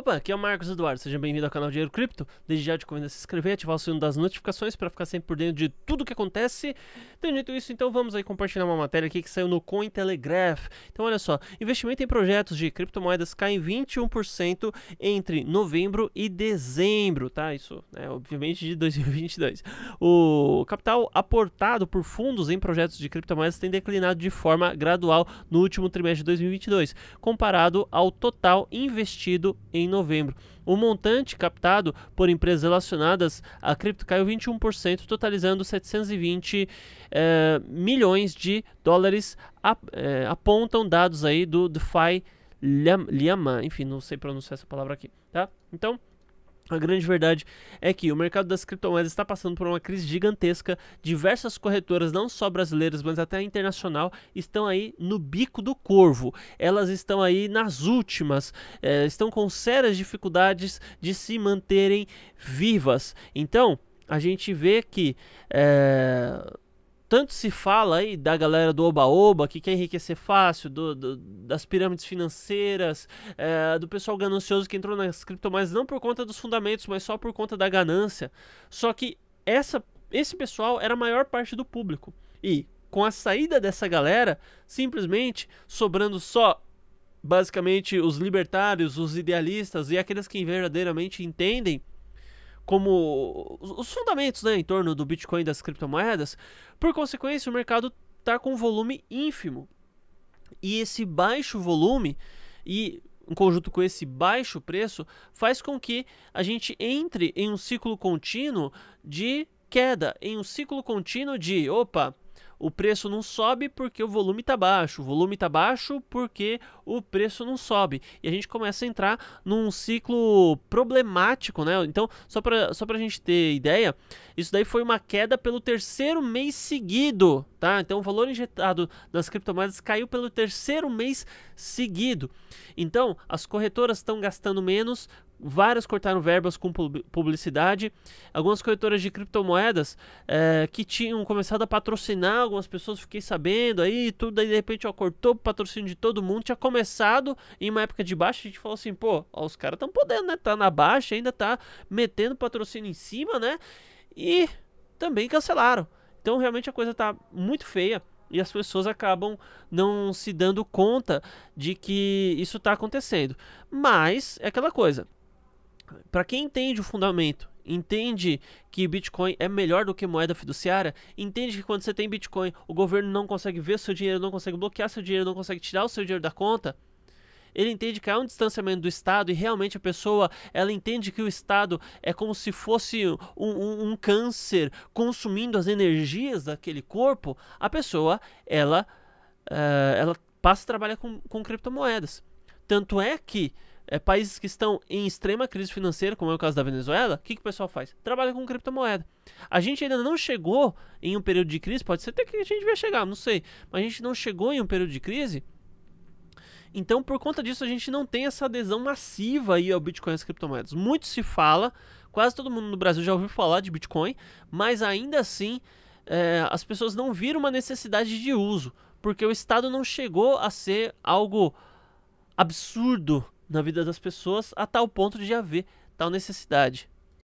Opa, aqui é o Marcos Eduardo, seja bem-vindo ao canal Dinheiro Cripto. Desde já te convido a se inscrever, ativar o sino das notificações para ficar sempre por dentro de tudo que acontece. Tendo dito isso, então vamos aí compartilhar uma matéria aqui que saiu no Cointelegraph. Então olha só, investimento em projetos de criptomoedas cai em 21% entre novembro e dezembro, tá? Isso, né, obviamente de 2022. O capital aportado por fundos em projetos de criptomoedas tem declinado de forma gradual no último trimestre de 2022, comparado ao total investido em novembro. O montante captado por empresas relacionadas à cripto caiu 21%, totalizando 720 eh, milhões de dólares. Ap eh, apontam dados aí do DeFi Liaman. Enfim, não sei pronunciar essa palavra aqui, tá? Então, a grande verdade é que o mercado das criptomoedas está passando por uma crise gigantesca. Diversas corretoras, não só brasileiras, mas até internacional, estão aí no bico do corvo. Elas estão aí nas últimas, é, estão com sérias dificuldades de se manterem vivas. Então, a gente vê que. É tanto se fala aí da galera do Oba-Oba, que quer enriquecer fácil, do, do das pirâmides financeiras, é, do pessoal ganancioso que entrou nas criptomoedas, não por conta dos fundamentos, mas só por conta da ganância. Só que essa, esse pessoal era a maior parte do público. E com a saída dessa galera, simplesmente sobrando só basicamente os libertários, os idealistas e aqueles que verdadeiramente entendem como os fundamentos né, em torno do Bitcoin e das criptomoedas, por consequência, o mercado está com um volume ínfimo. E esse baixo volume, e em conjunto com esse baixo preço, faz com que a gente entre em um ciclo contínuo de queda, em um ciclo contínuo de opa, o preço não sobe porque o volume está baixo, o volume está baixo porque o preço não sobe. E a gente começa a entrar num ciclo problemático, né? Então, só para só a gente ter ideia, isso daí foi uma queda pelo terceiro mês seguido, tá? Então, o valor injetado nas criptomoedas caiu pelo terceiro mês seguido. Então, as corretoras estão gastando menos várias cortaram verbas com publicidade. Algumas corretoras de criptomoedas é, que tinham começado a patrocinar algumas pessoas, fiquei sabendo aí, tudo aí de repente ó, cortou o patrocínio de todo mundo. Tinha começado em uma época de baixa, a gente falou assim, pô, ó, os caras estão podendo, né? Tá na baixa, ainda tá metendo patrocínio em cima, né? E também cancelaram. Então realmente a coisa tá muito feia e as pessoas acabam não se dando conta de que isso está acontecendo. Mas é aquela coisa para quem entende o fundamento, entende que Bitcoin é melhor do que moeda fiduciária, entende que quando você tem Bitcoin, o governo não consegue ver seu dinheiro, não consegue bloquear seu dinheiro, não consegue tirar o seu dinheiro da conta. Ele entende que há um distanciamento do Estado e realmente a pessoa ela entende que o Estado é como se fosse um, um, um câncer consumindo as energias daquele corpo. A pessoa ela, uh, ela passa a trabalhar com, com criptomoedas. Tanto é que é, países que estão em extrema crise financeira, como é o caso da Venezuela, o que, que o pessoal faz? Trabalha com criptomoeda. A gente ainda não chegou em um período de crise, pode ser até que a gente vai chegar, não sei, mas a gente não chegou em um período de crise. Então, por conta disso, a gente não tem essa adesão massiva aí ao Bitcoin e às criptomoedas. Muito se fala, quase todo mundo no Brasil já ouviu falar de Bitcoin, mas ainda assim é, as pessoas não viram uma necessidade de uso, porque o Estado não chegou a ser algo absurdo na vida das pessoas a tal ponto de haver tal necessidade.